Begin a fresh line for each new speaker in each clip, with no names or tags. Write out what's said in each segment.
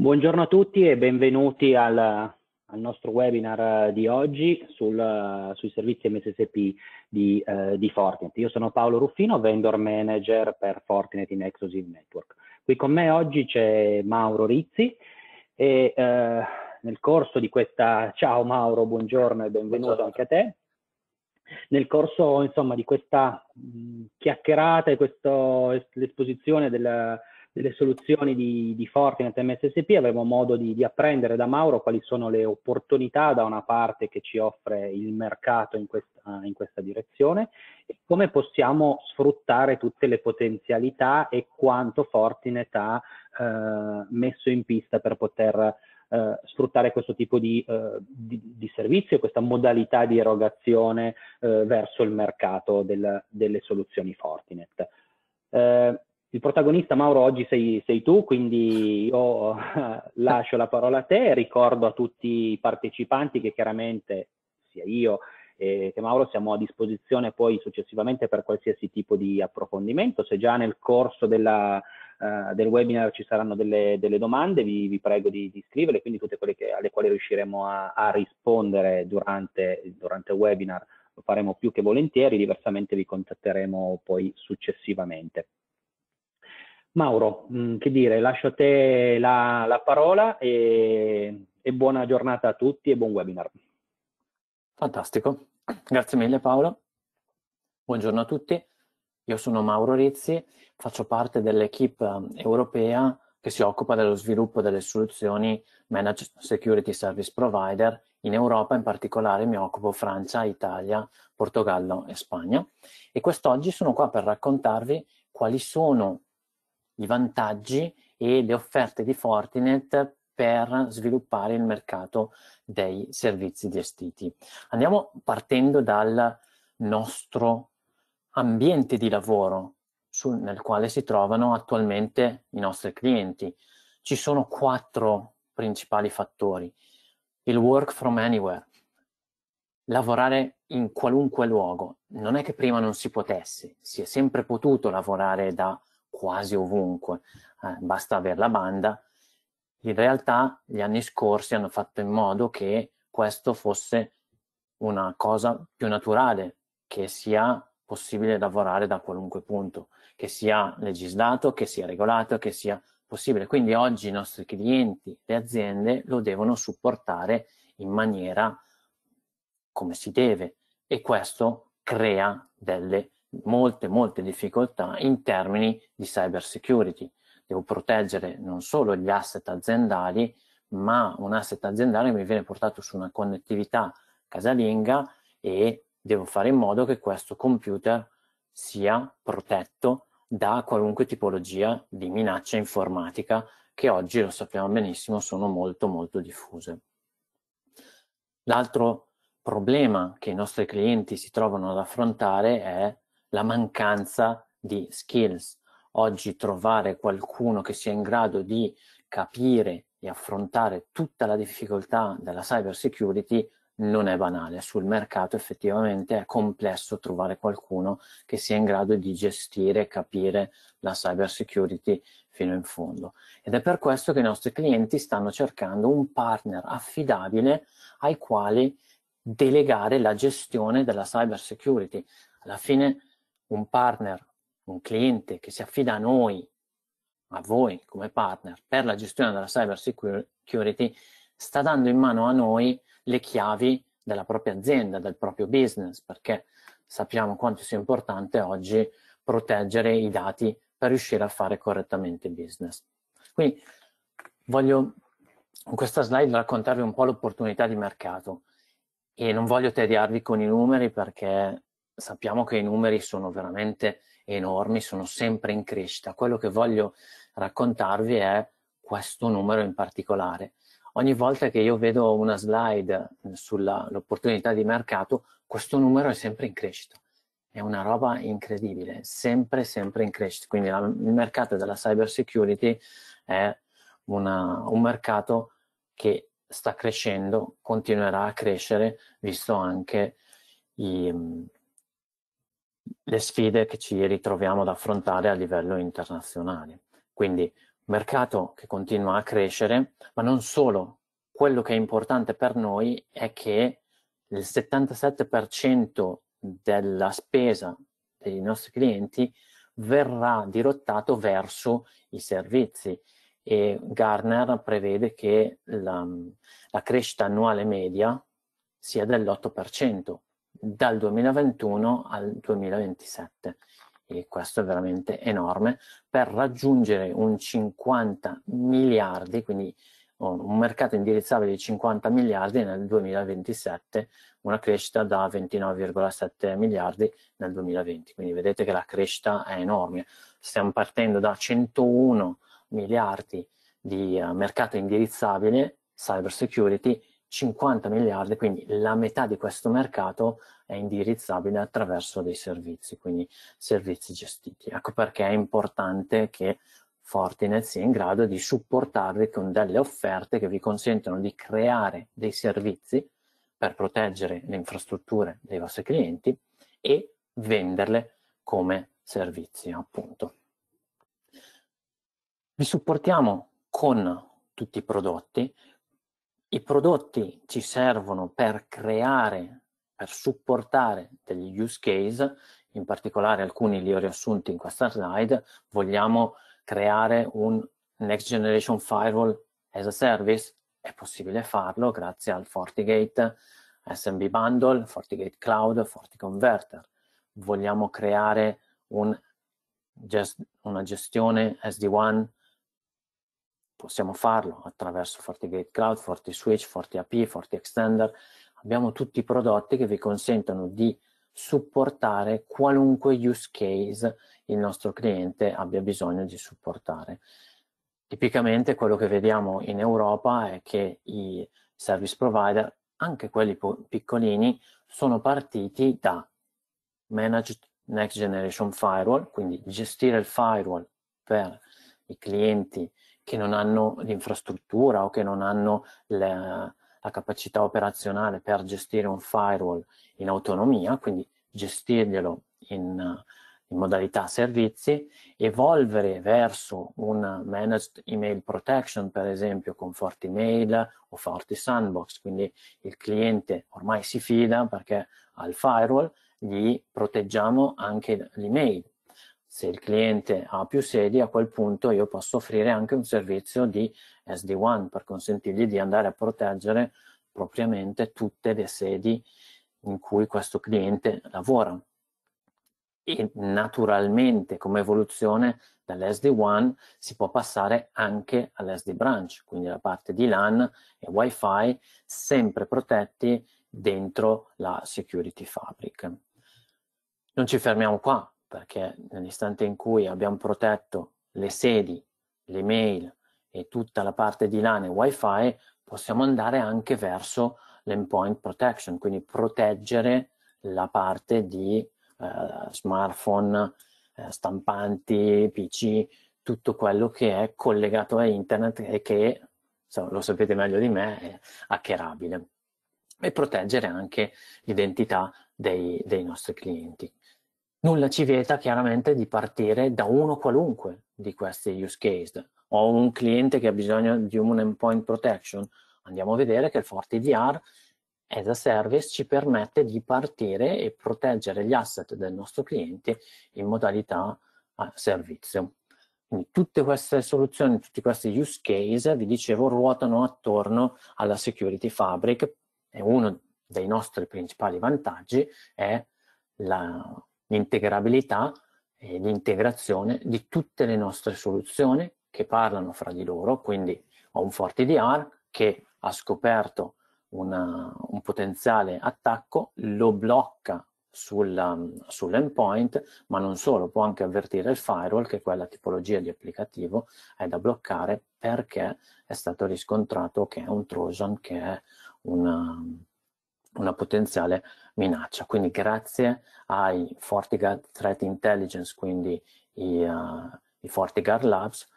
Buongiorno a tutti e benvenuti al, al nostro webinar eh, di oggi sul, eh, sui servizi MSSP di, eh, di, Fortinet. Io sono Paolo Ruffino, vendor manager per Fortinet in Exclusive Network. Qui con me oggi c'è Mauro Rizzi e eh, nel corso di questa... Ciao Mauro, buongiorno e benvenuto buongiorno. anche a te. Nel corso insomma, di questa mh, mm, chiacchierata e l'esposizione del delle soluzioni di, di Fortinet MSSP avremo modo di, di apprendere da Mauro quali sono le opportunità da una parte che ci offre il mercato in questa, in questa direzione e come possiamo sfruttare tutte le potenzialità e quanto Fortinet ha eh, messo in pista per poter eh, sfruttare questo tipo di, eh, di, di, servizio, questa modalità di erogazione eh, verso il mercato del, delle soluzioni Fortinet. Eh, il protagonista Mauro oggi sei, sei tu, quindi io eh, lascio la parola a te, ricordo a tutti i partecipanti che chiaramente sia io eh, che Mauro siamo a disposizione poi successivamente per qualsiasi tipo di approfondimento, se già nel corso della, uh, del webinar ci saranno delle, delle domande vi, vi prego di, di, scrivere, quindi tutte quelle che, alle quali riusciremo a, a rispondere durante, durante il webinar lo faremo più che volentieri, diversamente vi contatteremo poi successivamente. Mauro, mm, che dire, lascio a te la, la parola e, e buona giornata a tutti e buon webinar.
Fantastico, grazie mille Paolo. Buongiorno a tutti, io sono Mauro Rizzi, faccio parte dell'equipe eh, europea che si occupa dello sviluppo delle soluzioni Managed Security Service Provider in Europa, in particolare mi occupo Francia, Italia, Portogallo e Spagna. E quest'oggi sono qua per raccontarvi quali sono i vantaggi e le offerte di Fortinet per sviluppare il mercato dei servizi gestiti. Andiamo partendo dal nostro ambiente di lavoro sul, nel quale si trovano attualmente i nostri clienti. Ci sono quattro principali fattori. Il work from anywhere, lavorare in qualunque luogo. Non è che prima non si potesse, si è sempre potuto lavorare da quasi ovunque, eh, basta avere la banda. In realtà gli anni scorsi hanno fatto in modo che questo fosse una cosa più naturale, che sia possibile lavorare da qualunque punto, che sia legislato, che sia regolato, che sia possibile. Quindi oggi i nostri clienti, le aziende lo devono supportare in maniera come si deve e questo crea delle molte, molte difficoltà in termini di cyber security. Devo proteggere non solo gli asset aziendali, ma un asset aziendale mi viene portato su una connettività casalinga e devo fare in modo che questo computer sia protetto da qualunque tipologia di minaccia informatica che oggi, lo sappiamo benissimo, sono molto molto diffuse. L'altro problema che i nostri clienti si trovano ad affrontare è la mancanza di skills. Oggi trovare qualcuno che sia in grado di capire e affrontare tutta la difficoltà della cyber security non è banale. Sul mercato effettivamente è complesso trovare qualcuno che sia in grado di gestire e capire la cyber security fino in fondo. Ed è per questo che i nostri clienti stanno cercando un partner affidabile ai quali delegare la gestione della cyber security. Alla fine un partner, un cliente che si affida a noi, a voi come partner, per la gestione della cyber security, sta dando in mano a noi le chiavi della propria azienda, del proprio business, perché sappiamo quanto sia importante oggi proteggere i dati per riuscire a fare correttamente business. Quindi voglio in questa slide raccontarvi un po' l'opportunità di mercato e non voglio tediarvi con i numeri perché sappiamo che i numeri sono veramente enormi, sono sempre in crescita. Quello che voglio raccontarvi è questo numero in particolare. Ogni volta che io vedo una slide eh, sull'opportunità di mercato, questo numero è sempre in crescita. È una roba incredibile, sempre, sempre in crescita. Quindi la, il mercato della cyber security è una, un mercato che sta crescendo, continuerà a crescere, visto anche i, le sfide che ci ritroviamo ad affrontare a livello internazionale. Quindi mercato che continua a crescere, ma non solo. Quello che è importante per noi è che il 77% della spesa dei nostri clienti verrà dirottato verso i servizi e Garner prevede che la, la crescita annuale media sia dell'8% dal 2021 al 2027 e questo è veramente enorme, per raggiungere un 50 miliardi, quindi un mercato indirizzabile di 50 miliardi nel 2027, una crescita da 29,7 miliardi nel 2020. Quindi vedete che la crescita è enorme. Stiamo partendo da 101 miliardi di eh, mercato indirizzabile cyber security 50 miliardi, quindi la metà di questo mercato è indirizzabile attraverso dei servizi, quindi servizi gestiti. Ecco perché è importante che Fortinet sia in grado di supportarvi con delle offerte che vi consentano di creare dei servizi per proteggere le infrastrutture dei vostri clienti e venderle come servizi, appunto. Vi supportiamo con tutti i prodotti i prodotti ci servono per creare, per supportare degli use case, in particolare alcuni li ho riassunti in questa slide, vogliamo creare un Next Generation Firewall as a Service, è possibile farlo grazie al FortiGate SMB Bundle, FortiGate Cloud, FortiConverter. Vogliamo creare un una gestione SD1 possiamo farlo attraverso FortiGate Cloud, FortiSwitch, FortiAP, FortiExtender. Abbiamo tutti i prodotti che vi consentono di supportare qualunque use case il nostro cliente abbia bisogno di supportare. Tipicamente quello che vediamo in Europa è che i service provider, anche quelli piccolini, sono partiti da Managed Next Generation Firewall, quindi gestire il firewall per i clienti che non hanno l'infrastruttura o che non hanno la, la capacità operazionale per gestire un firewall in autonomia, quindi gestirglielo in, in modalità servizi, evolvere verso una managed email protection, per esempio con FortiMail o FortiSandbox, quindi il cliente ormai si fida perché al firewall, gli proteggiamo anche l'email se il cliente ha più sedi, a quel punto io posso offrire anche un servizio di SD1 per consentirgli di andare a proteggere propriamente tutte le sedi in cui questo cliente lavora. E naturalmente, come evoluzione dall'SD1, si può passare anche all'SD branch, quindi la parte di LAN e WiFi sempre protetti dentro la Security Fabric. Non ci fermiamo qua, perché nell'istante in cui abbiamo protetto le sedi, le mail e tutta la parte di LAN e WiFi, possiamo andare anche verso l'endpoint protection, quindi proteggere la parte di eh, smartphone, eh, stampanti, PC, tutto quello che è collegato a internet e che, insomma, lo sapete meglio di me, è hackerabile. E proteggere anche l'identità dei, dei nostri clienti nulla ci vieta chiaramente di partire da uno qualunque di questi use case. Ho un cliente che ha bisogno di un endpoint protection, andiamo a vedere che il FortiDR as a service ci permette di partire e proteggere gli asset del nostro cliente in modalità servizio. Quindi tutte queste soluzioni, tutti questi use case, vi dicevo, ruotano attorno alla Security Fabric e uno dei nostri principali vantaggi è la l'integrabilità e l'integrazione di tutte le nostre soluzioni che parlano fra di loro, quindi ho un forte IDR che ha scoperto una, un potenziale attacco, lo blocca um, sull'endpoint, ma non solo, può anche avvertire il firewall che quella tipologia di applicativo è da bloccare perché è stato riscontrato che è un Trojan, che è una, una potenziale minaccia. Quindi grazie ai FortiGuard Threat Intelligence, quindi i, uh, i FortiGuard Labs,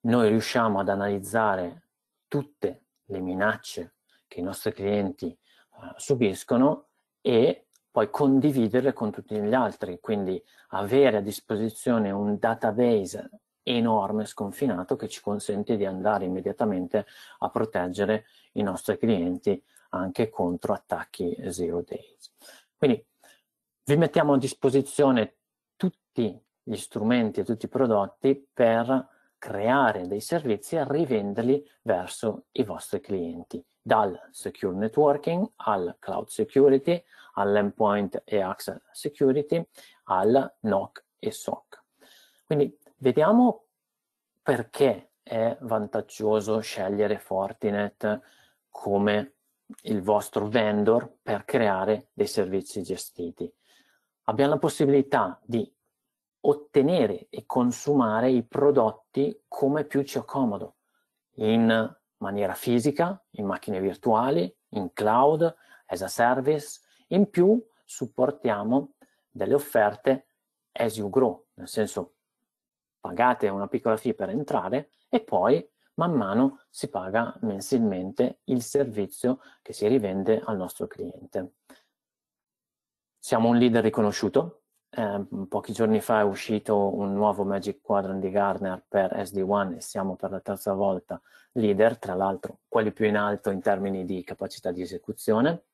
noi riusciamo ad analizzare tutte le minacce che i nostri clienti uh, subiscono e poi condividerle con tutti gli altri, quindi avere a disposizione un database enorme, sconfinato, che ci consente di andare immediatamente a proteggere i nostri clienti anche contro attacchi zero days. Quindi vi mettiamo a disposizione tutti gli strumenti e tutti i prodotti per creare dei servizi e rivenderli verso i vostri clienti, dal secure networking al cloud security, all'endpoint e access security, al NOC e SOC. Quindi vediamo perché è vantaggioso scegliere Fortinet come il vostro vendor per creare dei servizi gestiti. Abbiamo la possibilità di ottenere e consumare i prodotti come più ci accomodo, in maniera fisica, in macchine virtuali, in cloud, as a service. In più supportiamo delle offerte as you grow, nel senso pagate una piccola fee per entrare e poi man mano si paga mensilmente il servizio che si rivende al nostro cliente. Siamo un leader riconosciuto, eh, pochi giorni fa è uscito un nuovo Magic Quadrant di Gartner per SD1 e siamo per la terza volta leader, tra l'altro quelli più in alto in termini di capacità di esecuzione.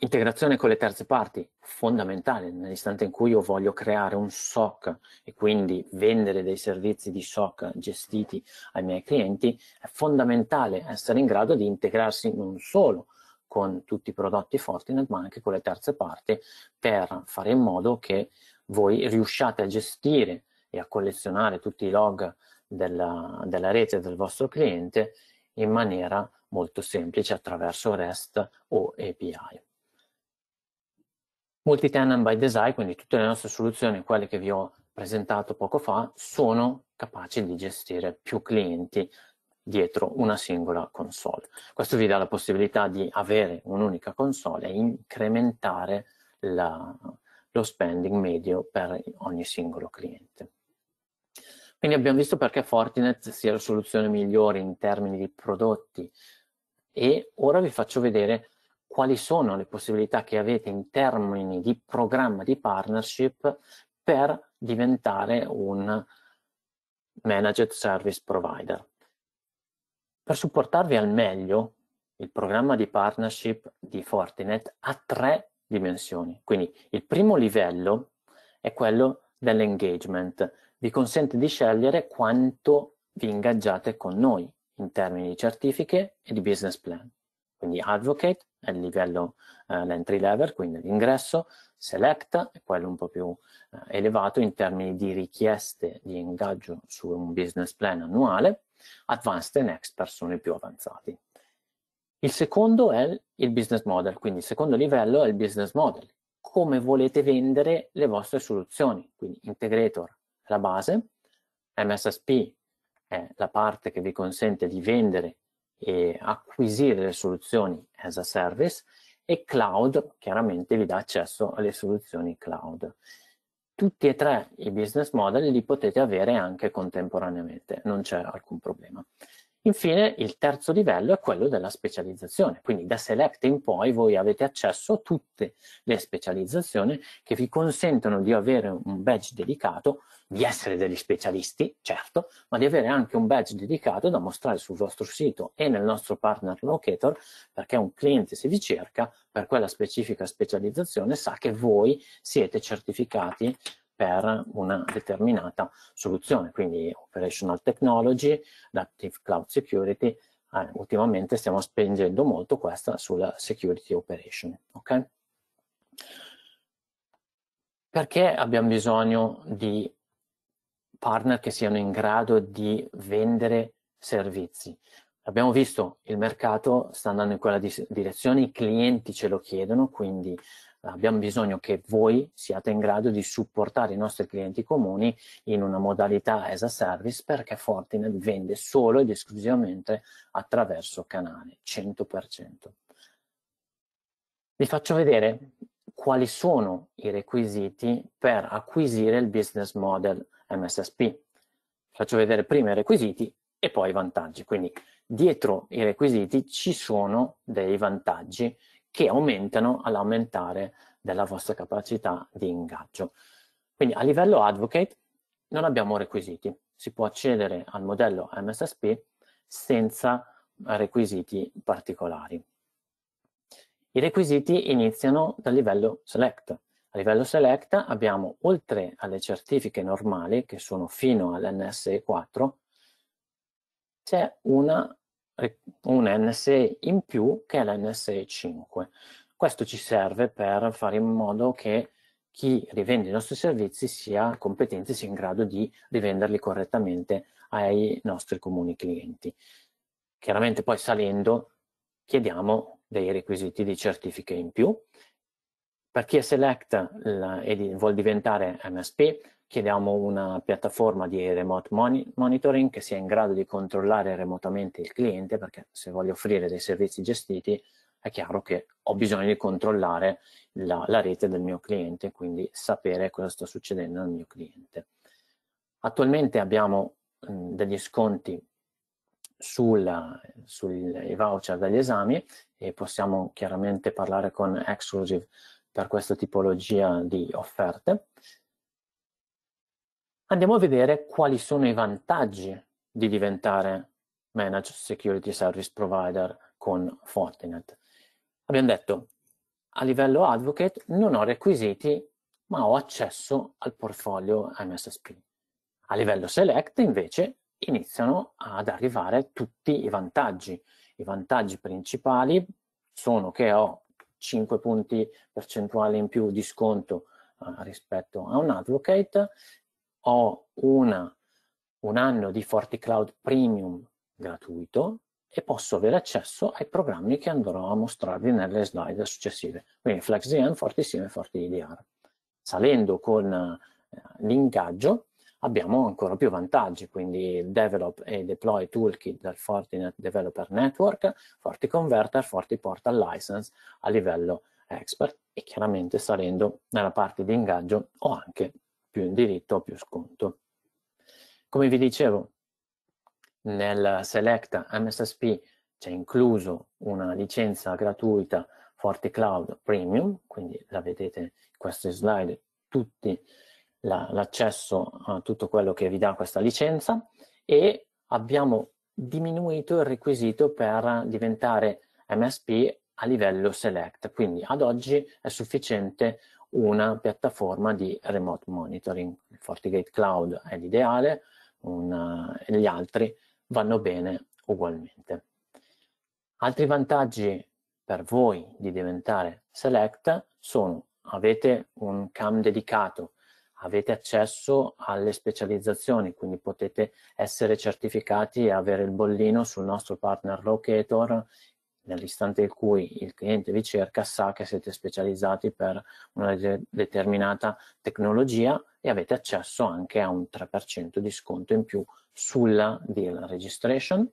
Integrazione con le terze parti, fondamentale nell'istante in cui io voglio creare un SOC e quindi vendere dei servizi di SOC gestiti ai miei clienti, è fondamentale essere in grado di integrarsi non solo con tutti i prodotti Fortinet ma anche con le terze parti per fare in modo che voi riusciate a gestire e a collezionare tutti i log della, della rete del vostro cliente in maniera molto semplice attraverso REST o API. Multi-tenant by design, quindi tutte le nostre soluzioni, quelle che vi ho presentato poco fa, sono capaci di gestire più clienti dietro una singola console. Questo vi dà la possibilità di avere un'unica console e incrementare la, lo spending medio per ogni singolo cliente. Quindi abbiamo visto perché Fortinet sia la soluzione migliore in termini di prodotti e ora vi faccio vedere quali sono le possibilità che avete in termini di programma di partnership per diventare un managed service provider. Per supportarvi al meglio, il programma di partnership di Fortinet ha tre dimensioni. Quindi il primo livello è quello dell'engagement, vi consente di scegliere quanto vi ingaggiate con noi in termini di certifiche e di business plan. Quindi advocate è il livello, eh, l'entry level, quindi l'ingresso, select è quello un po' più eh, elevato in termini di richieste di ingaggio su un business plan annuale, advanced e next per i più avanzati. Il secondo è il business model, quindi il secondo livello è il business model, come volete vendere le vostre soluzioni, quindi integrator è la base, MSSP è la parte che vi consente di vendere e acquisire le soluzioni as a service e cloud chiaramente vi dà accesso alle soluzioni cloud. Tutti e tre i business model li potete avere anche contemporaneamente, non c'è alcun problema. Infine il terzo livello è quello della specializzazione, quindi da Select in poi voi avete accesso a tutte le specializzazioni che vi consentono di avere un badge dedicato, di essere degli specialisti, certo, ma di avere anche un badge dedicato da mostrare sul vostro sito e nel nostro partner locator, perché un cliente se vi cerca per quella specifica specializzazione sa che voi siete certificati per una determinata soluzione, quindi operational technology, adaptive cloud security, eh, ultimamente stiamo spingendo molto questa sulla security operation, ok? Perché abbiamo bisogno di partner che siano in grado di vendere servizi? Abbiamo visto il mercato sta andando in quella direzione, i clienti ce lo chiedono, quindi abbiamo bisogno che voi siate in grado di supportare i nostri clienti comuni in una modalità as a service perché Fortinet vende solo ed esclusivamente attraverso canale, 100%. Vi faccio vedere quali sono i requisiti per acquisire il business model MSSP. Faccio vedere prima i requisiti e poi i vantaggi. Quindi dietro i requisiti ci sono dei vantaggi che aumentano all'aumentare della vostra capacità di ingaggio. Quindi a livello advocate non abbiamo requisiti, si può accedere al modello MSSP senza requisiti particolari. I requisiti iniziano dal livello select. A livello select abbiamo, oltre alle certifiche normali, che sono fino all'NSE 4, c'è una un NSE in più che è l'NSE 5. Questo ci serve per fare in modo che chi rivende i nostri servizi sia competente, sia in grado di rivenderli correttamente ai nostri comuni clienti. Chiaramente poi salendo chiediamo dei requisiti di certifiche in più. Per chi è select la, e vuole diventare MSP Chiediamo una piattaforma di remote monitoring che sia in grado di controllare remotamente il cliente, perché se voglio offrire dei servizi gestiti è chiaro che ho bisogno di controllare la, la rete del mio cliente, quindi sapere cosa sta succedendo al mio cliente. Attualmente abbiamo mh, degli sconti sui voucher degli esami e possiamo chiaramente parlare con Exclusive per questa tipologia di offerte andiamo a vedere quali sono i vantaggi di diventare Managed Security Service Provider con Fortinet. Abbiamo detto, a livello advocate non ho requisiti, ma ho accesso al portfolio MSSP. A livello select, invece, iniziano ad arrivare tutti i vantaggi. I vantaggi principali sono che ho 5 punti percentuali in più di sconto eh, rispetto a un advocate, ho una, un anno di FortiCloud Premium gratuito e posso avere accesso ai programmi che andrò a mostrarvi nelle slide successive, quindi FlexDN, FortiSIM e FortiIDR. Salendo con eh, l'ingaggio abbiamo ancora più vantaggi, quindi Develop e Deploy Toolkit del Fortinet Developer Network, FortiConverter, FortiPortal License a livello expert e chiaramente salendo nella parte di ingaggio ho anche più indirizzo, più sconto. Come vi dicevo, nel Select MSSP c'è incluso una licenza gratuita Forte Cloud Premium, quindi la vedete in queste slide, tutti l'accesso la, a tutto quello che vi dà questa licenza e abbiamo diminuito il requisito per diventare MSP a livello select, quindi ad oggi è sufficiente una piattaforma di remote monitoring. Il FortiGate Cloud è l'ideale, una, gli altri vanno bene ugualmente. Altri vantaggi per voi di diventare Select sono avete un CAM dedicato, avete accesso alle specializzazioni, quindi potete essere certificati e avere il bollino sul nostro partner Locator nell'istante in cui il cliente vi cerca sa che siete specializzati per una de- determinata tecnologia e avete accesso anche a un 3% di sconto in più sulla deal registration.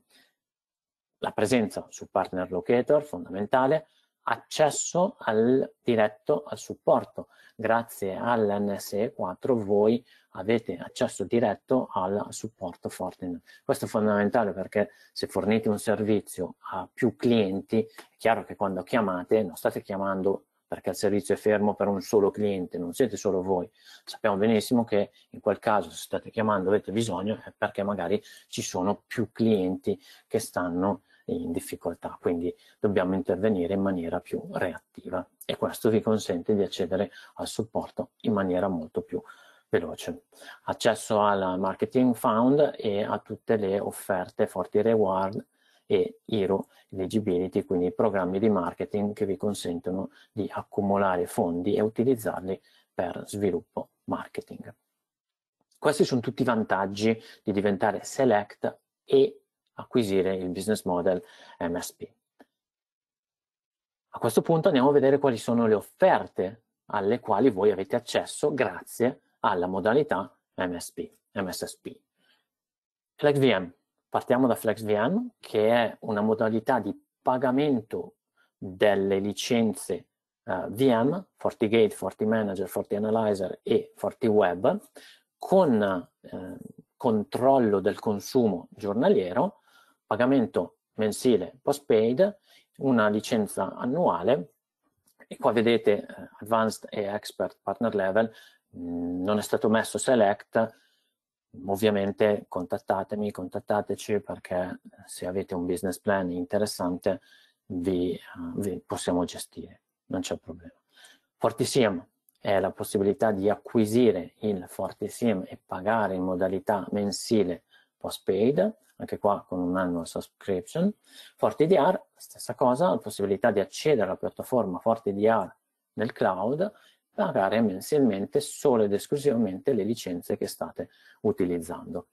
La presenza su partner locator fondamentale, accesso al, diretto al supporto. Grazie all'NSE 4 voi avete accesso diretto al supporto Fortinet. Questo è fondamentale perché se fornite un servizio a più clienti, è chiaro che quando chiamate non state chiamando perché il servizio è fermo per un solo cliente, non siete solo voi. Sappiamo benissimo che in quel caso se state chiamando avete bisogno è perché magari ci sono più clienti che stanno in difficoltà, quindi dobbiamo intervenire in maniera più reattiva e questo vi consente di accedere al supporto in maniera molto più veloce. Accesso al Marketing Fund e a tutte le offerte Forti Reward e IRO Eligibility, quindi programmi di marketing che vi consentono di accumulare fondi e utilizzarli per sviluppo marketing. Questi sono tutti i vantaggi di diventare select e acquisire il business model MSP. A questo punto andiamo a vedere quali sono le offerte alle quali voi avete accesso grazie alla modalità MSP, MSSP. FlexVM. Partiamo da FlexVM, che è una modalità di pagamento delle licenze uh, eh, VM, FortiGate, FortiManager, FortiAnalyzer e FortiWeb, con eh, controllo del consumo giornaliero pagamento mensile postpaid, una licenza annuale e qua vedete eh, Advanced e Expert Partner Level, mm, non è stato messo Select, ovviamente contattatemi, contattateci perché eh, se avete un business plan interessante vi, eh, vi possiamo gestire, non c'è problema. Fortissimo è la possibilità di acquisire il Fortissimo e pagare in modalità mensile post anche qua con un annual subscription. FortiDR, stessa cosa, la possibilità di accedere alla piattaforma FortiDR nel cloud, pagare mensilmente solo ed esclusivamente le licenze che state utilizzando.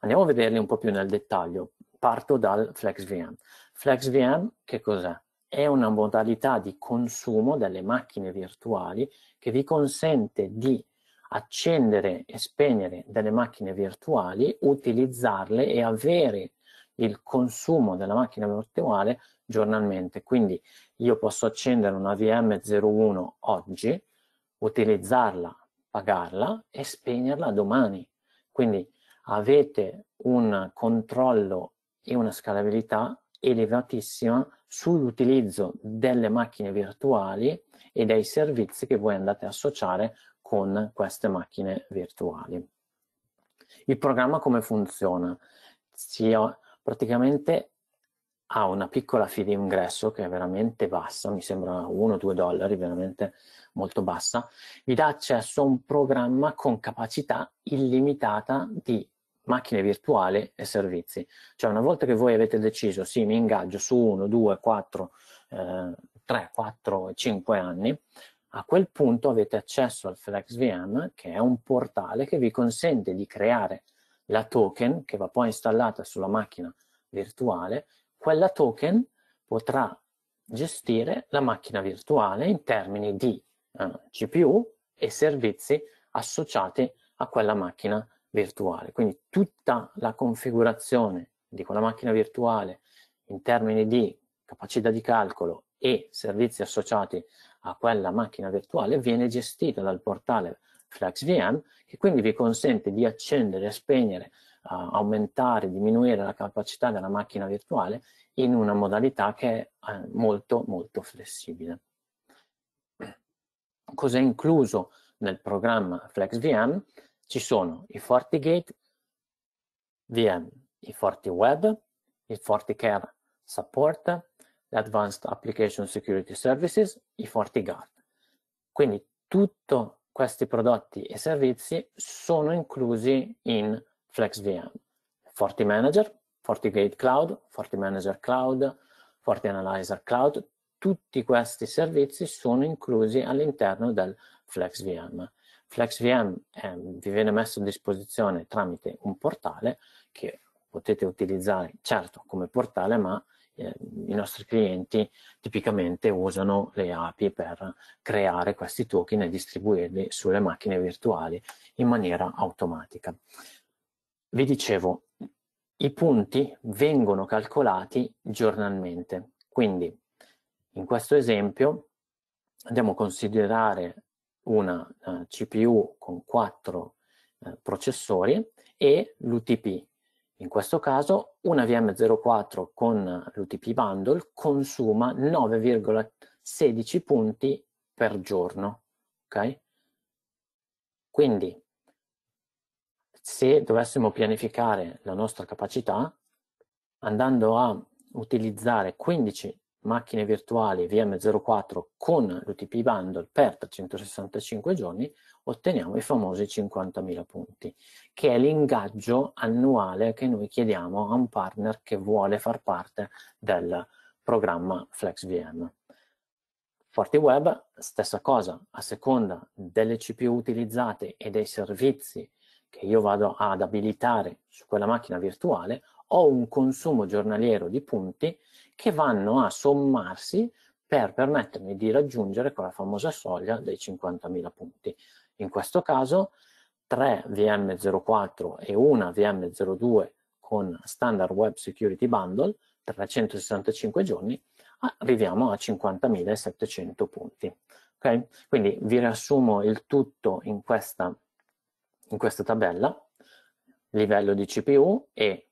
Andiamo a vederli un po' più nel dettaglio. Parto dal FlexVM. FlexVM che cos'è? È una modalità di consumo delle macchine virtuali che vi consente di accendere e spegnere delle macchine virtuali, utilizzarle e avere il consumo della macchina virtuale giornalmente. Quindi io posso accendere una VM01 oggi, utilizzarla, pagarla e spegnerla domani. Quindi avete un controllo e una scalabilità elevatissima sull'utilizzo delle macchine virtuali e dei servizi che voi andate a associare con queste macchine virtuali. Il programma come funziona? Si praticamente ha una piccola fee di ingresso che è veramente bassa, mi sembra 1-2 dollari, veramente molto bassa, vi dà accesso a un programma con capacità illimitata di macchine virtuali e servizi. Cioè una volta che voi avete deciso, sì, mi ingaggio su 1, 2, 4, 3, 4, 5 anni, a quel punto avete accesso al FlexVM, che è un portale che vi consente di creare la token, che va poi installata sulla macchina virtuale, quella token potrà gestire la macchina virtuale in termini di eh, CPU e servizi associati a quella macchina virtuale. Quindi tutta la configurazione di quella macchina virtuale in termini di capacità di calcolo e servizi associati a quella macchina virtuale viene gestita dal portale FlexVM che quindi vi consente di accendere, spegnere, uh, aumentare, diminuire la capacità della macchina virtuale in una modalità che è uh, molto molto flessibile. Cos'è incluso nel programma FlexVM? Ci sono i FortiGate VM, i FortiWeb, il FortiCare Support, le Advanced Application Security Services, i FortiGuard. Quindi tutti questi prodotti e servizi sono inclusi in FlexVM. FortiManager, FortiGate Cloud, FortiManager Cloud, FortiAnalyzer Cloud, tutti questi servizi sono inclusi all'interno del FlexVM. FlexVM eh, vi viene messo a disposizione tramite un portale che potete utilizzare certo come portale ma eh, i nostri clienti tipicamente usano le API per creare questi token e distribuirli sulle macchine virtuali in maniera automatica. Vi dicevo, i punti vengono calcolati giornalmente, quindi in questo esempio andiamo a considerare una uh, eh, CPU con quattro uh, processori e l'UTP, in questo caso una VM04 con l'UTP bundle consuma 9,16 punti per giorno. Okay? Quindi se dovessimo pianificare la nostra capacità andando a utilizzare 15 macchine virtuali VM04 con l'UTP bundle per 365 giorni, otteniamo i famosi 50.000 punti, che è l'ingaggio annuale che noi chiediamo a un partner che vuole far parte del programma FlexVM. FortiWeb, stessa cosa, a seconda delle CPU utilizzate e dei servizi che io vado ad abilitare su quella macchina virtuale, ho un consumo giornaliero di punti che vanno a sommarsi per permettermi di raggiungere quella famosa soglia dei 50.000 punti. In questo caso 3 VM04 e una VM02 con standard web security bundle, 365 giorni, arriviamo a 50.700 punti. Okay? Quindi vi riassumo il tutto in questa, in questa tabella, livello di CPU e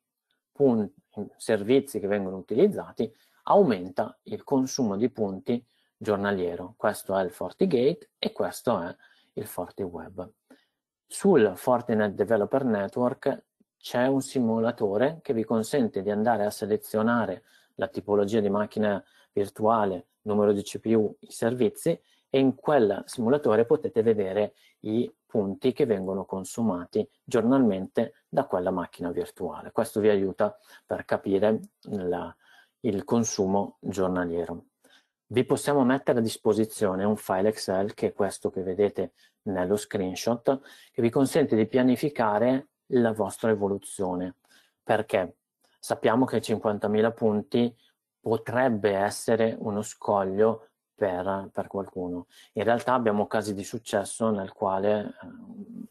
punti servizi che vengono utilizzati, aumenta il consumo di punti giornaliero. Questo è il FortiGate e questo è il FortiWeb. Sul Fortinet Developer Network c'è un simulatore che vi consente di andare a selezionare la tipologia di macchina virtuale, numero di CPU, i servizi e in quel simulatore potete vedere i punti che vengono consumati giornalmente da quella macchina virtuale. Questo vi aiuta per capire la, il consumo giornaliero. Vi possiamo mettere a disposizione un file Excel, che è questo che vedete nello screenshot, che vi consente di pianificare la vostra evoluzione, perché sappiamo che 50.000 punti potrebbe essere uno scoglio per, per, qualcuno. In realtà abbiamo casi di successo nel quale eh,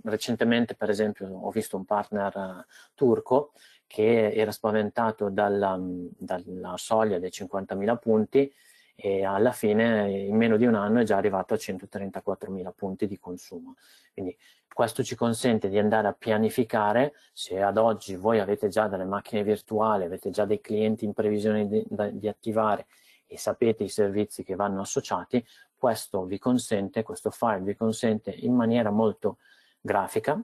recentemente, per esempio, ho visto un partner eh, turco che era spaventato dalla, dalla soglia dei 50.000 punti e alla fine in meno di un anno è già arrivato a 134.000 punti di consumo. Quindi questo ci consente di andare a pianificare se ad oggi voi avete già delle macchine virtuali, avete già dei clienti in previsione di, di attivare e sapete i servizi che vanno associati, questo vi consente, questo file vi consente in maniera molto grafica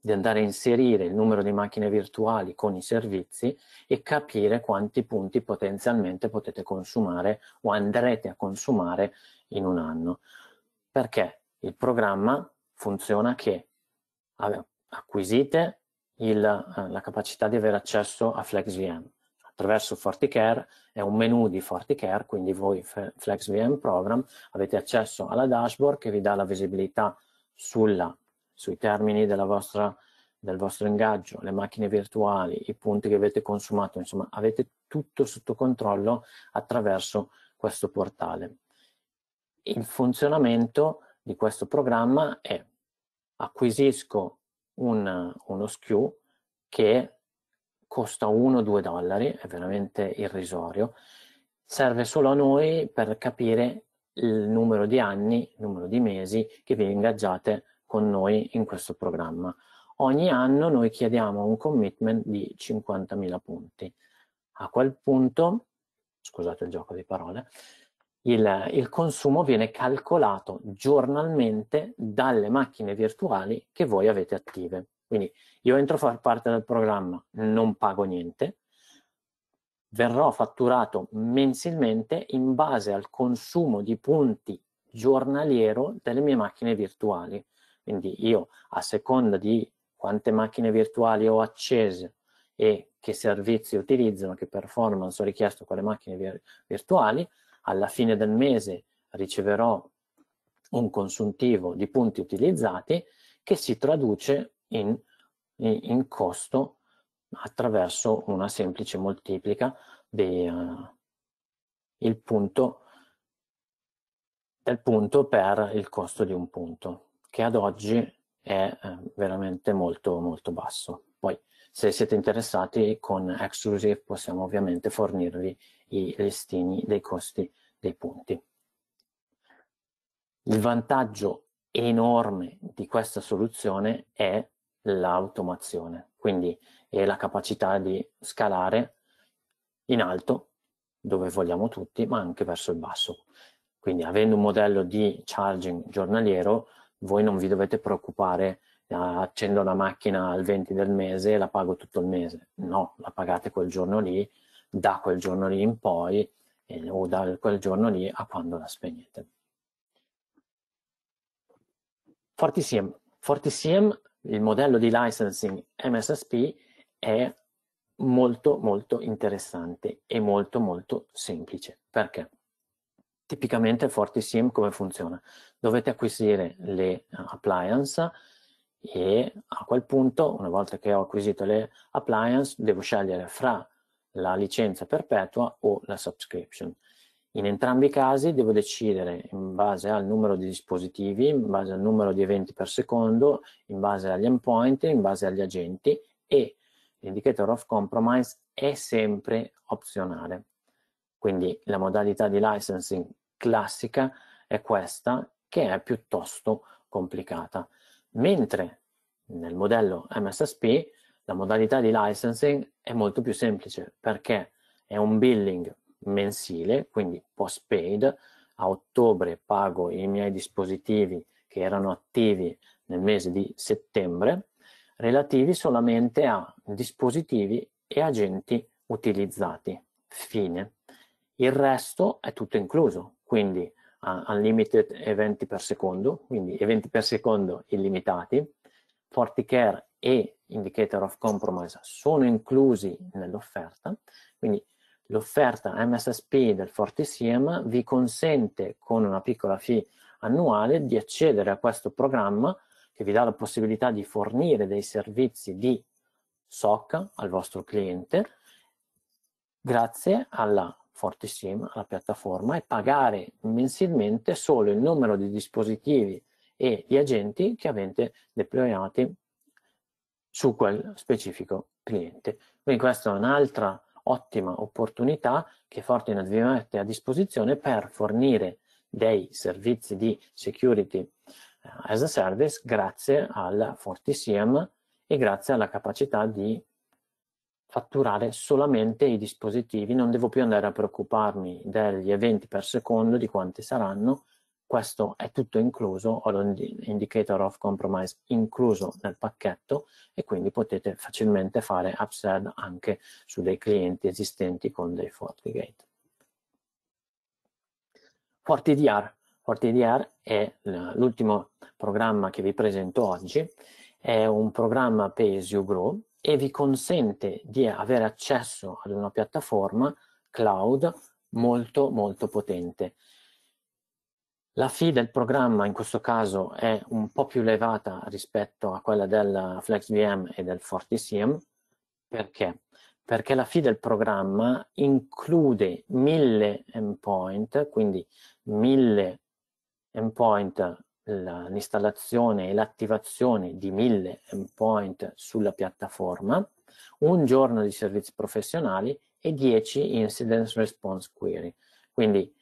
di andare a inserire il numero di macchine virtuali con i servizi e capire quanti punti potenzialmente potete consumare o andrete a consumare in un anno. Perché il programma funziona che acquisite il, eh, la capacità di avere accesso a FlexVM, attraverso FortiCare, è un menu di FortiCare, quindi voi FlexVM Program avete accesso alla dashboard che vi dà la visibilità sulla, sui termini vostra, del vostro ingaggio, le macchine virtuali, i punti che avete consumato, insomma avete tutto sotto controllo attraverso questo portale. Il funzionamento di questo programma è acquisisco un, uno SKU che costa 1-2 dollari, è veramente irrisorio, serve solo a noi per capire il numero di anni, il numero di mesi che vi ingaggiate con noi in questo programma. Ogni anno noi chiediamo un commitment di 50.000 punti. A quel punto, scusate il gioco di parole, il, il consumo viene calcolato giornalmente dalle macchine virtuali che voi avete attive. Quindi io entro a far parte del programma, non pago niente, verrò fatturato mensilmente in base al consumo di punti giornaliero delle mie macchine virtuali. Quindi io a seconda di quante macchine virtuali ho accese e che servizi utilizzano, che performance ho richiesto con le macchine vir virtuali, alla fine del mese riceverò un consuntivo di punti utilizzati che si traduce in, in costo attraverso una semplice moltiplica del eh, uh, punto, del punto per il costo di un punto, che ad oggi è uh, veramente molto molto basso. Poi se siete interessati con Exclusive possiamo ovviamente fornirvi i listini dei costi dei punti. Il vantaggio enorme di questa soluzione è l'automazione, quindi è la capacità di scalare in alto, dove vogliamo tutti, ma anche verso il basso. Quindi avendo un modello di charging giornaliero, voi non vi dovete preoccupare, ah, accendo la macchina al 20 del mese e la pago tutto il mese. No, la pagate quel giorno lì, da quel giorno lì in poi eh, o da quel giorno lì a quando la spegnete. FortiSIEM. FortiSIEM il modello di licensing MSSP è molto molto interessante e molto molto semplice. Perché? Tipicamente FortiSIM come funziona? Dovete acquisire le eh, appliance e a quel punto, una volta che ho acquisito le appliance, devo scegliere fra la licenza perpetua o la subscription. In entrambi i casi devo decidere in base al numero di dispositivi, in base al numero di eventi per secondo, in base agli endpoint, in base agli agenti e l'indicator of compromise è sempre opzionale. Quindi la modalità di licensing classica è questa che è piuttosto complicata. Mentre nel modello MSSP la modalità di licensing è molto più semplice perché è un billing mensile, quindi postpaid. A ottobre pago i miei dispositivi che erano attivi nel mese di settembre, relativi solamente a dispositivi e agenti utilizzati. Fine. Il resto è tutto incluso, quindi uh, unlimited eventi per secondo, quindi eventi per secondo illimitati, FortiCare e Indicator of Compromise sono inclusi nell'offerta, quindi L'offerta MSSP del Fortissiem vi consente con una piccola fee annuale di accedere a questo programma che vi dà la possibilità di fornire dei servizi di SOC al vostro cliente grazie alla Fortissim, alla piattaforma, e pagare mensilmente solo il numero di dispositivi e di agenti che avete deployati su quel specifico cliente. Quindi questa è un'altra ottima opportunità che Fortinet vi mette a disposizione per fornire dei servizi di security eh, as a service grazie al FortiSIEM e grazie alla capacità di fatturare solamente i dispositivi, non devo più andare a preoccuparmi degli eventi per secondo, di quanti saranno, questo è tutto incluso, ho l'indicator of compromise incluso nel pacchetto e quindi potete facilmente fare upsell anche su dei clienti esistenti con dei FortiGate. FortiDR, FortiDR è l'ultimo programma che vi presento oggi, è un programma pay as you grow e vi consente di avere accesso ad una piattaforma cloud molto molto potente la fee del programma in questo caso è un po' più elevata rispetto a quella del FlexVM e del FortiCM. Perché? Perché la fee del programma include 1000 endpoint, quindi 1000 endpoint l'installazione e l'attivazione di 1000 endpoint sulla piattaforma, un giorno di servizi professionali e 10 incident response query. Quindi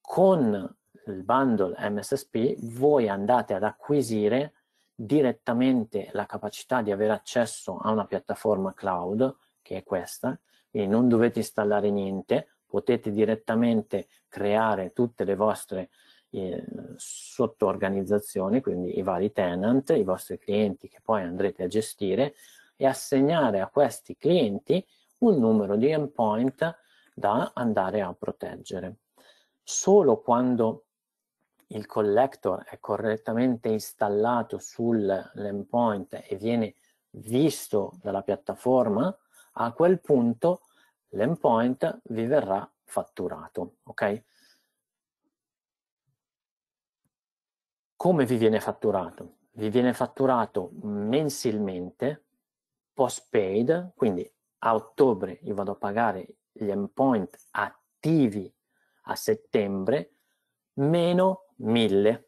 con il bundle MSSP, voi andate ad acquisire direttamente la capacità di avere accesso a una piattaforma cloud, che è questa, e non dovete installare niente, potete direttamente creare tutte le vostre eh, sottoorganizzazioni, quindi i vari tenant, i vostri clienti che poi andrete a gestire e assegnare a questi clienti un numero di endpoint da andare a proteggere. Solo quando il collector è correttamente installato sull'endpoint e viene visto dalla piattaforma, a quel punto l'endpoint vi verrà fatturato, ok? Come vi viene fatturato? Vi viene fatturato mensilmente, post paid, quindi a ottobre io vado a pagare gli endpoint attivi a settembre, meno 1000,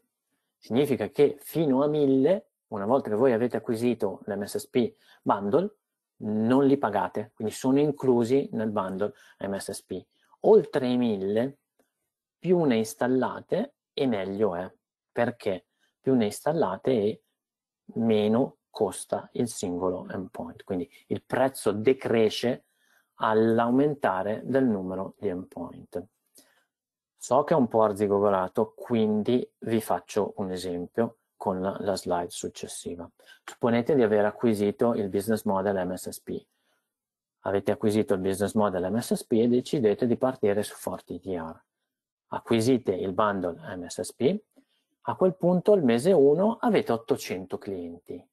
significa che fino a 1000, una volta che voi avete acquisito l'MSSP bundle, non li pagate, quindi sono inclusi nel bundle MSSP. Oltre i 1000, più ne installate e meglio è, perché più ne installate e meno costa il singolo endpoint, quindi il prezzo decresce all'aumentare del numero di endpoint. So che è un po' arzigogolato, quindi vi faccio un esempio con la slide successiva. Supponete di aver acquisito il business model MSSP. Avete acquisito il business model MSSP e decidete di partire su FortiDR. Acquisite il bundle MSSP, a quel punto il mese 1 avete 800 clienti.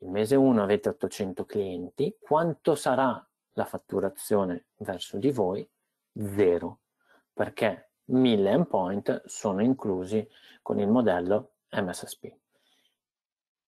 Il mese 1 avete 800 clienti, quanto sarà la fatturazione verso di voi? Zero, perché 1000 endpoint sono inclusi con il modello MSSP.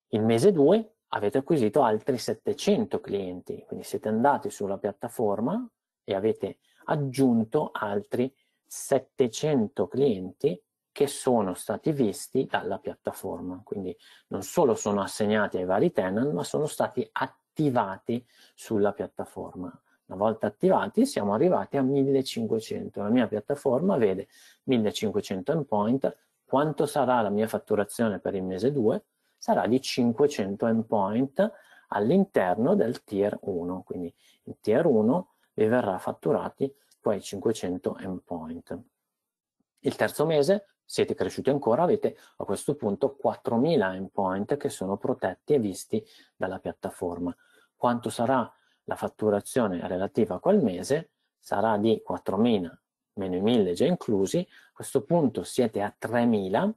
Il mese 2 avete acquisito altri 700 clienti, quindi siete andati sulla piattaforma e avete aggiunto altri 700 clienti che sono stati visti dalla piattaforma. Quindi non solo sono assegnati ai vari tenant, ma sono stati attivati sulla piattaforma. Una volta attivati siamo arrivati a 1500. La mia piattaforma vede 1500 endpoint. Quanto sarà la mia fatturazione per il mese 2? Sarà di 500 endpoint all'interno del tier 1. Quindi il tier 1 vi verrà fatturati quei 500 endpoint. Il terzo mese siete cresciuti ancora, avete a questo punto 4.000 endpoint che sono protetti e visti dalla piattaforma. Quanto sarà la fatturazione relativa a quel mese sarà di 4.000 meno i 1.000 già inclusi, a questo punto siete a 3.000,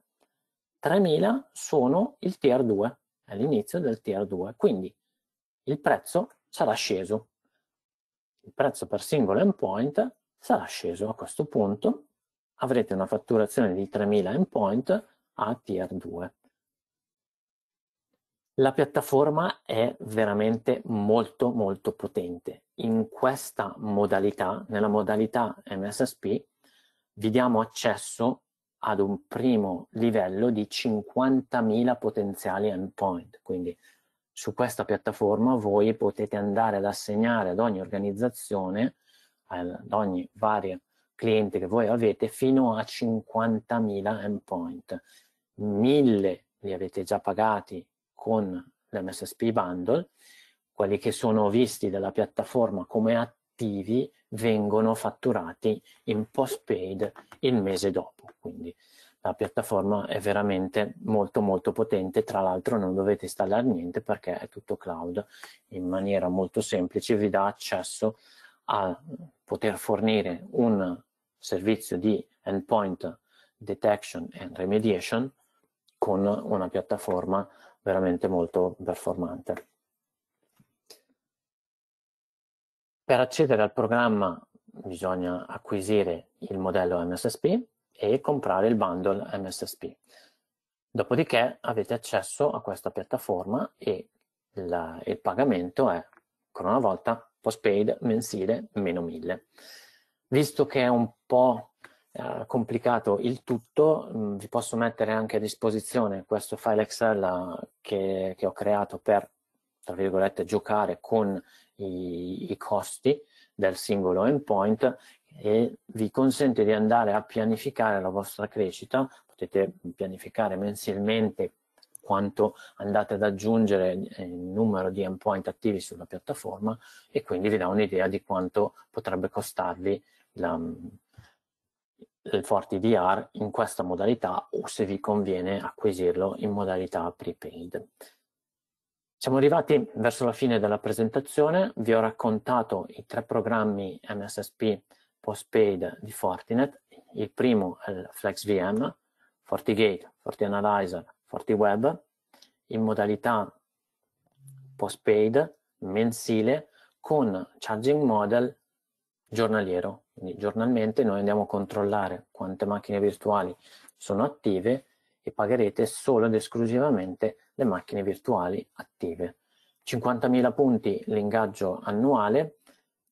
3.000 sono il tier 2, è l'inizio del tier 2, quindi il prezzo sarà sceso. Il prezzo per singolo endpoint sarà sceso a questo punto, avrete una fatturazione di 3.000 endpoint a tier 2. La piattaforma è veramente molto molto potente. In questa modalità, nella modalità MSSP, vi diamo accesso ad un primo livello di 50.000 potenziali endpoint. Quindi su questa piattaforma voi potete andare ad assegnare ad ogni organizzazione, ad ogni varia cliente che voi avete, fino a 50.000 endpoint. 1.000 li avete già pagati con l'MSSP bundle, quelli che sono visti dalla piattaforma come attivi vengono fatturati in postpaid il mese dopo. Quindi la piattaforma è veramente molto molto potente, tra l'altro non dovete installare niente perché è tutto cloud in maniera molto semplice, vi dà accesso a poter fornire un servizio di endpoint detection and remediation con una piattaforma veramente molto performante. Per accedere al programma bisogna acquisire il modello MSSP e comprare il bundle MSSP. Dopodiché avete accesso a questa piattaforma e il, il pagamento è, ancora una volta, postpaid mensile meno 1000. Visto che è un po' complicato il tutto, mm, vi posso mettere anche a disposizione questo file Excel ah, che, che ho creato per, tra virgolette, giocare con i, i costi del singolo endpoint e vi consente di andare a pianificare la vostra crescita, potete pianificare mensilmente quanto andate ad aggiungere eh, il numero di endpoint attivi sulla piattaforma e quindi vi dà un'idea di quanto potrebbe costarvi la, il eh, forti VR in questa modalità o se vi conviene acquisirlo in modalità prepaid. Siamo arrivati verso la fine della presentazione, vi ho raccontato i tre programmi MSSP postpaid di Fortinet, il primo è il FlexVM, FortiGate, FortiAnalyzer, FortiWeb, in modalità postpaid mensile con charging model giornaliero quindi giornalmente noi andiamo a controllare quante macchine virtuali sono attive e pagherete solo ed esclusivamente le macchine virtuali attive. 50.000 punti l'ingaggio annuale,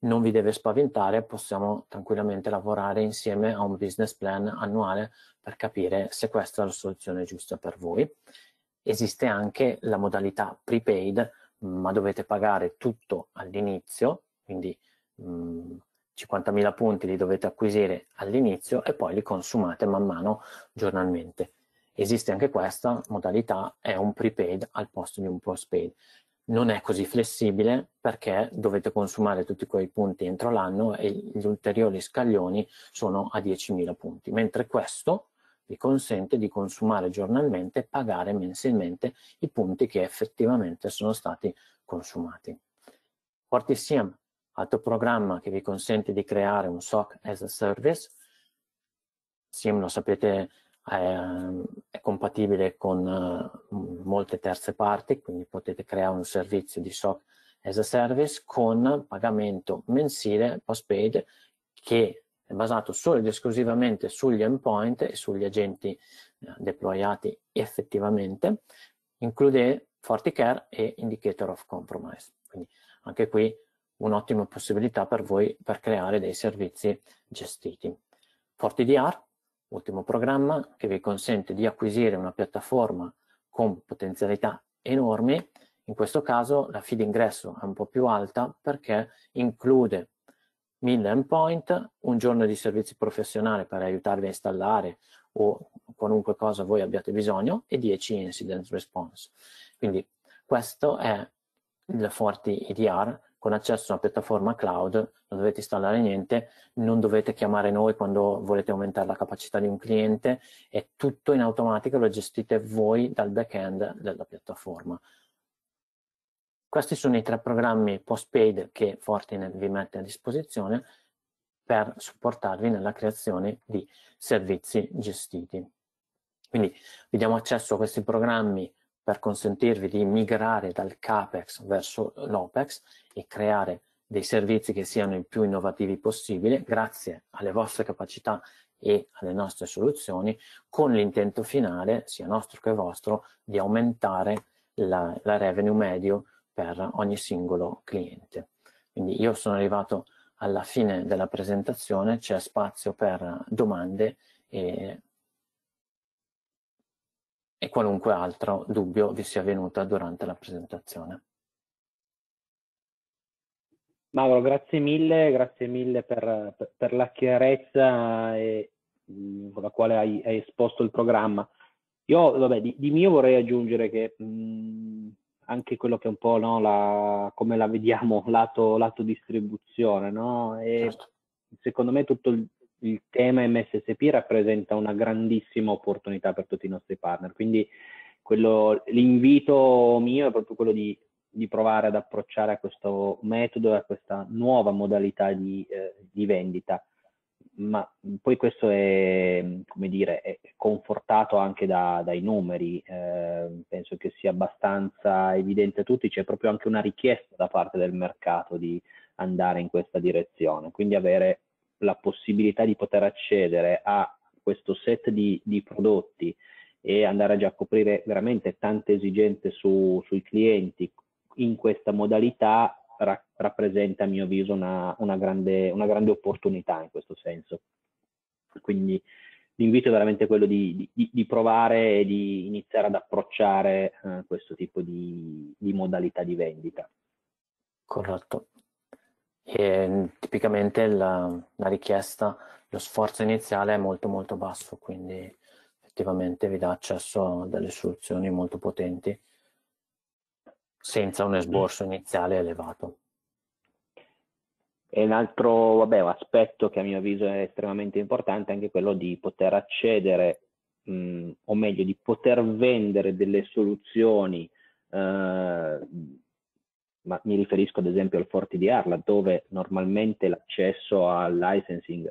non vi deve spaventare, possiamo tranquillamente lavorare insieme a un business plan annuale per capire se questa è la soluzione giusta per voi. Esiste anche la modalità prepaid, ma dovete pagare tutto all'inizio, quindi mh, mm, 50.000 punti li dovete acquisire all'inizio e poi li consumate man mano giornalmente. Esiste anche questa modalità, è un prepaid al posto di un postpaid. Non è così flessibile perché dovete consumare tutti quei punti entro l'anno e gli ulteriori scaglioni sono a 10.000 punti, mentre questo vi consente di consumare giornalmente e pagare mensilmente i punti che effettivamente sono stati consumati. Fortissime altro programma che vi consente di creare un SOC as a service. SIM, lo sapete, è, è compatibile con uh, molte terze parti, quindi potete creare un servizio di SOC as a service con pagamento mensile postpaid che è basato solo ed esclusivamente sugli endpoint e sugli agenti uh, deployati effettivamente, include FortiCare e Indicator of Compromise. Quindi anche qui un'ottima possibilità per voi per creare dei servizi gestiti. FortiDR, ultimo programma che vi consente di acquisire una piattaforma con potenzialità enormi, in questo caso la fee d'ingresso è un po' più alta perché include 1000 endpoint, un giorno di servizi professionali per aiutarvi a installare o qualunque cosa voi abbiate bisogno e 10 incident response. Quindi questo è il Forti EDR con accesso a una piattaforma cloud, non dovete installare niente, non dovete chiamare noi quando volete aumentare la capacità di un cliente, è tutto in automatico, lo gestite voi dal back-end della piattaforma. Questi sono i tre programmi post-paid che Fortinet vi mette a disposizione per supportarvi nella creazione di servizi gestiti. Quindi vi diamo accesso a questi programmi per consentirvi di migrare dal CAPEX verso l'OPEX e creare dei servizi che siano i più innovativi possibile grazie alle vostre capacità e alle nostre soluzioni con l'intento finale, sia nostro che vostro, di aumentare la, la revenue medio per ogni singolo cliente. Quindi io sono arrivato alla fine della presentazione, c'è spazio per domande e e qualunque altro dubbio vi sia venuto durante la presentazione.
Mauro, grazie mille, grazie mille per, per, la chiarezza e, mm, con la quale hai, hai, esposto il programma. Io, vabbè, di, di mio vorrei aggiungere che mh, mm, anche quello che è un po', no, la, come la vediamo, lato, lato distribuzione, no? E certo. secondo me tutto il, il tema MSSP rappresenta una grandissima opportunità per tutti i nostri partner, quindi quello, l'invito mio è proprio quello di, di, provare ad approcciare a questo metodo, e a questa nuova modalità di, eh, di vendita ma poi questo è, dire, è confortato anche da, dai numeri, eh, penso che sia abbastanza evidente a tutti, c'è proprio anche una richiesta da parte del mercato di andare in questa direzione, quindi avere la possibilità di poter accedere a questo set di, di prodotti e andare già a coprire veramente tante esigenze su, sui clienti in questa modalità ra- rappresenta a mio avviso una, una, grande, una grande opportunità in questo senso. Quindi l'invito è veramente quello di, di, di, provare e di iniziare ad approcciare eh, questo tipo di, di, modalità di vendita. Corretto e mm, tipicamente la,
la richiesta, lo sforzo iniziale è molto molto basso, quindi effettivamente vi dà accesso a delle soluzioni molto potenti senza un esborso iniziale elevato.
E un altro vabbè, aspetto che a mio avviso è estremamente importante è anche quello di poter accedere, mh, mm, o meglio, di poter vendere delle soluzioni eh, ma mi riferisco ad esempio al Forti di Arla, dove normalmente l'accesso al licensing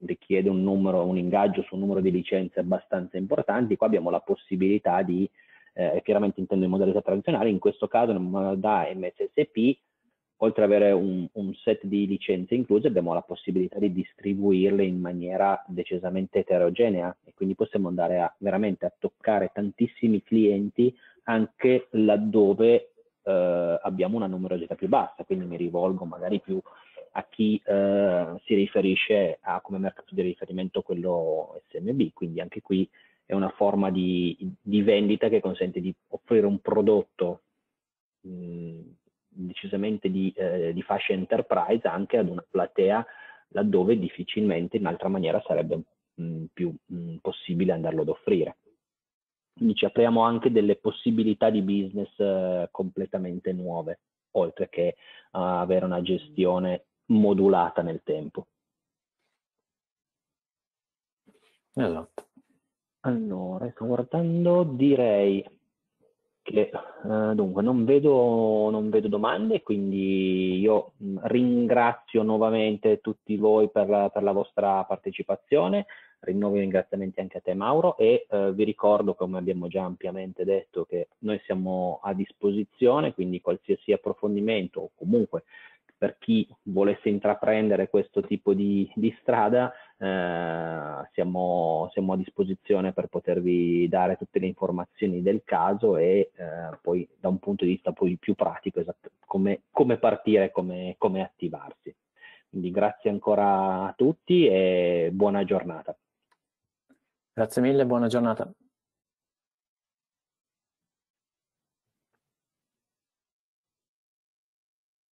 richiede un, numero, un ingaggio su un numero di licenze abbastanza importanti, qua abbiamo la possibilità di, eh, chiaramente intendo in modalità tradizionale, in questo caso nel modalità MSSP, oltre ad avere un, un set di licenze incluse, abbiamo la possibilità di distribuirle in maniera decisamente eterogenea e quindi possiamo andare a, veramente a toccare tantissimi clienti anche laddove eh, abbiamo una numerosità più bassa, quindi mi rivolgo magari più a chi eh, si riferisce a come mercato di riferimento quello SMB, quindi anche qui è una forma di, di vendita che consente di offrire un prodotto mh, decisamente di, eh, di, fascia enterprise anche ad una platea laddove difficilmente in altra maniera sarebbe mh, più mh, possibile andarlo ad offrire. Quindi ci apriamo anche delle possibilità di business eh, completamente nuove, oltre che a eh, avere una gestione modulata nel tempo. Esatto. Allora, sto guardando, direi che eh, dunque non vedo, non vedo, domande, quindi io mm, ringrazio nuovamente tutti voi per la, per la vostra partecipazione rinnovo i ringraziamenti anche a te Mauro e eh, vi ricordo, come abbiamo già ampiamente detto, che noi siamo a disposizione, quindi qualsiasi approfondimento o comunque per chi volesse intraprendere questo tipo di, di strada, eh, siamo, siamo, a disposizione per potervi dare tutte le informazioni del caso e eh, poi da un punto di vista più pratico esatto, come, come, partire, come, come attivarsi. Quindi grazie ancora a tutti e buona giornata. Grazie mille, buona giornata.